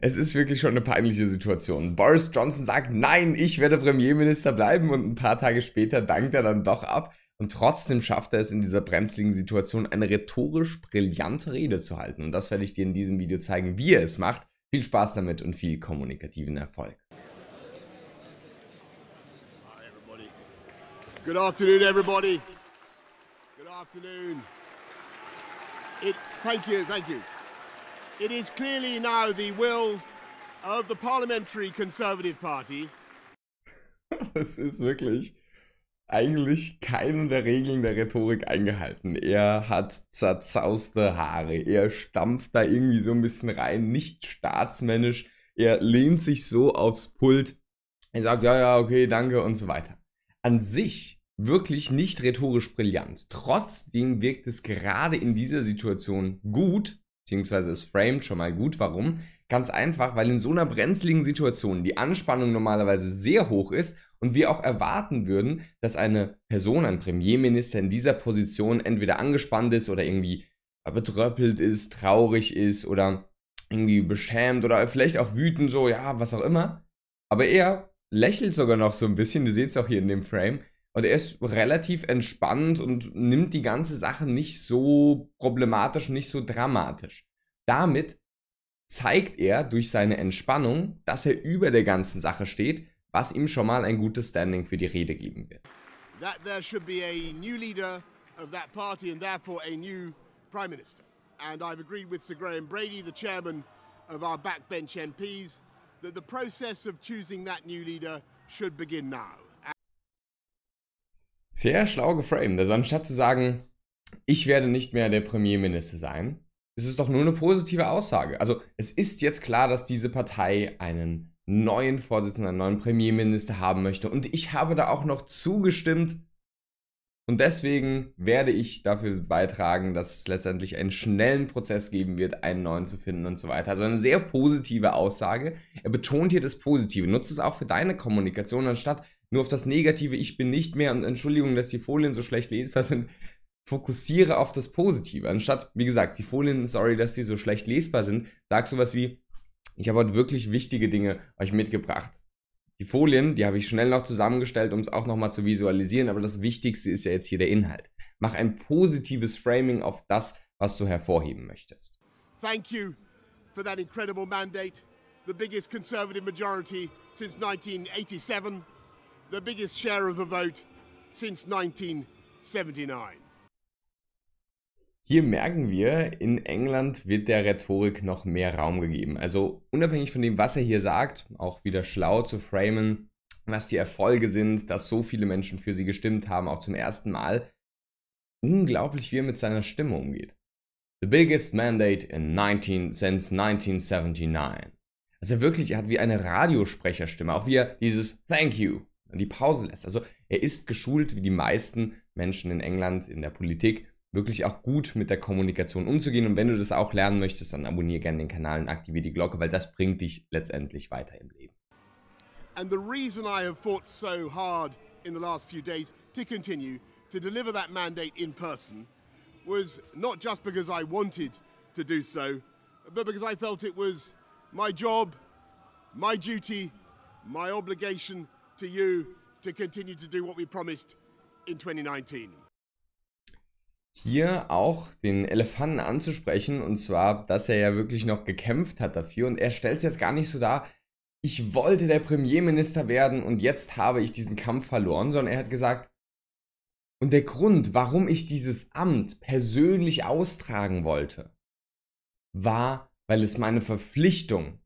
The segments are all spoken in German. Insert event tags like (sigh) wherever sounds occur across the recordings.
Es ist wirklich schon eine peinliche Situation. Boris Johnson sagt, nein, ich werde Premierminister bleiben und ein paar Tage später dankt er dann doch ab. Und trotzdem schafft er es in dieser brenzligen Situation, eine rhetorisch brillante Rede zu halten. Und das werde ich dir in diesem Video zeigen, wie er es macht. Viel Spaß damit und viel kommunikativen Erfolg. Hi everybody. Good afternoon, everybody. Good afternoon. It, thank you, thank you. It is clearly now the will of the Parliamentary Conservative Party. Das (laughs) ist wirklich eigentlich keine der Regeln der Rhetorik eingehalten. Er hat zerzauste Haare, er stampft da irgendwie so ein bisschen rein, nicht staatsmännisch, er lehnt sich so aufs Pult, er sagt, ja, ja, okay, danke und so weiter. An sich wirklich nicht rhetorisch brillant. Trotzdem wirkt es gerade in dieser Situation gut, beziehungsweise es framed schon mal gut. Warum? Ganz einfach, weil in so einer brenzligen Situation die Anspannung normalerweise sehr hoch ist und wir auch erwarten würden, dass eine Person, ein Premierminister in dieser Position entweder angespannt ist oder irgendwie betröppelt ist, traurig ist oder irgendwie beschämt oder vielleicht auch wütend, so ja, was auch immer. Aber er lächelt sogar noch so ein bisschen, ihr seht es auch hier in dem Frame, und er ist relativ entspannt und nimmt die ganze Sache nicht so problematisch, nicht so dramatisch. Damit zeigt er durch seine Entspannung, dass er über der ganzen Sache steht, was ihm schon mal ein gutes Standing für die Rede geben wird. That there should be a new leader of that party and therefore a new prime minister. And I've agreed with Sir Graham Brady, the chairman of our backbench MPs, that the process of choosing that new leader should begin now. Sehr schlau geframed. Also anstatt zu sagen, ich werde nicht mehr der Premierminister sein, ist es doch nur eine positive Aussage. Also es ist jetzt klar, dass diese Partei einen neuen Vorsitzenden, einen neuen Premierminister haben möchte. Und ich habe da auch noch zugestimmt. Und deswegen werde ich dafür beitragen, dass es letztendlich einen schnellen Prozess geben wird, einen neuen zu finden und so weiter. Also eine sehr positive Aussage. Er betont hier das Positive. Nutze es auch für deine Kommunikation, anstatt nur auf das Negative, ich bin nicht mehr und Entschuldigung, dass die Folien so schlecht lesbar sind, fokussiere auf das Positive. Anstatt, wie gesagt, die Folien, sorry, dass sie so schlecht lesbar sind, sag sowas wie, ich habe heute wirklich wichtige Dinge euch mitgebracht. Die Folien, die habe ich schnell noch zusammengestellt, um es auch nochmal zu visualisieren, aber das Wichtigste ist ja jetzt hier der Inhalt. Mach ein positives Framing auf das, was du hervorheben möchtest. Thank you for that incredible mandate, the biggest conservative majority since 1987 the biggest share of the vote since 1979. Hier merken wir, in England wird der Rhetorik noch mehr Raum gegeben. Also unabhängig von dem, was er hier sagt, auch wieder schlau zu framen, was die Erfolge sind, dass so viele Menschen für sie gestimmt haben, auch zum ersten Mal. Unglaublich, wie er mit seiner Stimme umgeht. The biggest mandate in 19 since 1979. Also wirklich, er hat wie eine Radiosprecherstimme, auch wie er dieses Thank you die Pause lässt. Also er ist geschult, wie die meisten Menschen in England in der Politik, wirklich auch gut mit der Kommunikation umzugehen. Und wenn du das auch lernen möchtest, dann abonniere gerne den Kanal und aktiviere die Glocke, weil das bringt dich letztendlich weiter im Leben. And the reason I have fought so hard in the last few days to continue to deliver that mandate in person was not just because I wanted to do so, but because I felt it was my job, my duty, my obligation to you to continue to do what we promised in 2019. Hier auch den Elefanten anzusprechen und zwar, dass er ja wirklich noch gekämpft hat dafür und er stellt es jetzt gar nicht so dar, ich wollte der Premierminister werden und jetzt habe ich diesen Kampf verloren, sondern er hat gesagt, und der Grund, warum ich dieses Amt persönlich austragen wollte, war, weil es meine Verpflichtung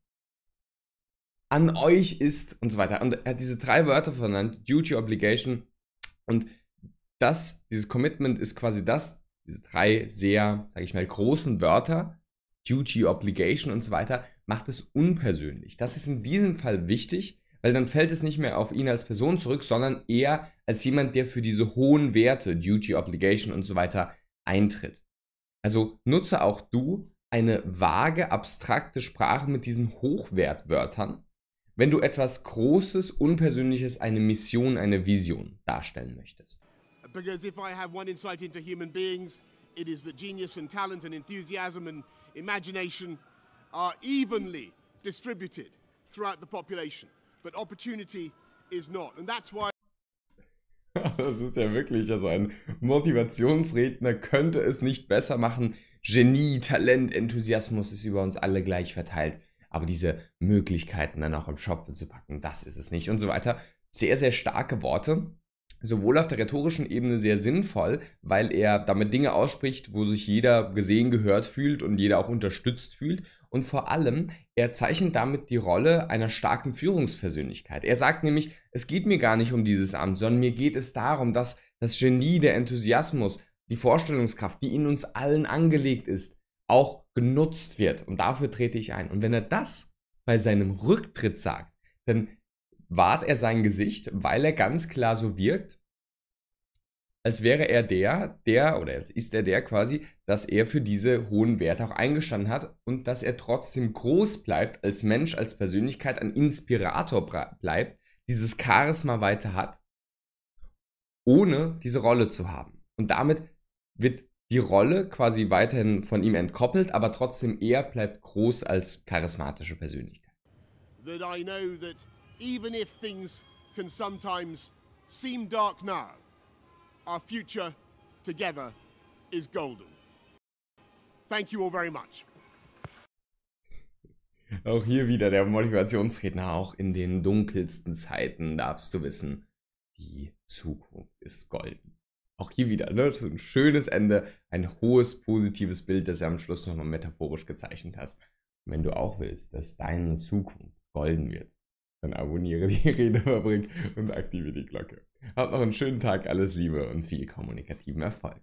an euch ist und so weiter. Und er hat diese drei Wörter verwendet, Duty, Obligation und das, dieses Commitment ist quasi das, diese drei sehr, sage ich mal, großen Wörter, Duty, Obligation und so weiter, macht es unpersönlich. Das ist in diesem Fall wichtig, weil dann fällt es nicht mehr auf ihn als Person zurück, sondern eher als jemand, der für diese hohen Werte, Duty, Obligation und so weiter, eintritt. Also nutze auch du eine vage, abstrakte Sprache mit diesen Hochwertwörtern wenn du etwas Großes, Unpersönliches, eine Mission, eine Vision darstellen möchtest. Because if I have one insight into human beings, it is that genius and talent and enthusiasm and imagination are evenly distributed throughout the population. But opportunity is not. And that's why (laughs) das ist ja wirklich, also ein Motivationsredner könnte es nicht besser machen. Genie, Talent, Enthusiasmus ist über uns alle gleich verteilt. Aber diese Möglichkeiten dann auch im Schopf zu packen, das ist es nicht und so weiter. Sehr, sehr starke Worte. Sowohl auf der rhetorischen Ebene sehr sinnvoll, weil er damit Dinge ausspricht, wo sich jeder gesehen, gehört fühlt und jeder auch unterstützt fühlt. Und vor allem, er zeichnet damit die Rolle einer starken Führungspersönlichkeit. Er sagt nämlich, es geht mir gar nicht um dieses Amt, sondern mir geht es darum, dass das Genie, der Enthusiasmus, die Vorstellungskraft, die in uns allen angelegt ist, auch genutzt wird. Und dafür trete ich ein. Und wenn er das bei seinem Rücktritt sagt, dann wahrt er sein Gesicht, weil er ganz klar so wirkt, als wäre er der, der, oder als ist er der quasi, dass er für diese hohen Werte auch eingestanden hat und dass er trotzdem groß bleibt als Mensch, als Persönlichkeit, ein Inspirator bleibt, dieses Charisma weiter hat, ohne diese Rolle zu haben. Und damit wird die Rolle quasi weiterhin von ihm entkoppelt, aber trotzdem eher bleibt groß als charismatische Persönlichkeit. That I know that even if things can sometimes seem dark now, our future together is golden. Thank you all very much. Auch hier wieder der Motivationsredner, auch in den dunkelsten Zeiten darfst du wissen, die Zukunft ist golden auch hier wieder, ne? So ein schönes Ende, ein hohes, positives Bild, das er am Schluss nochmal metaphorisch gezeichnet hat. Und wenn du auch willst, dass deine Zukunft golden wird, dann abonniere die (laughs) Redefabrik und aktiviere die Glocke. Habt noch einen schönen Tag, alles Liebe und viel kommunikativen Erfolg.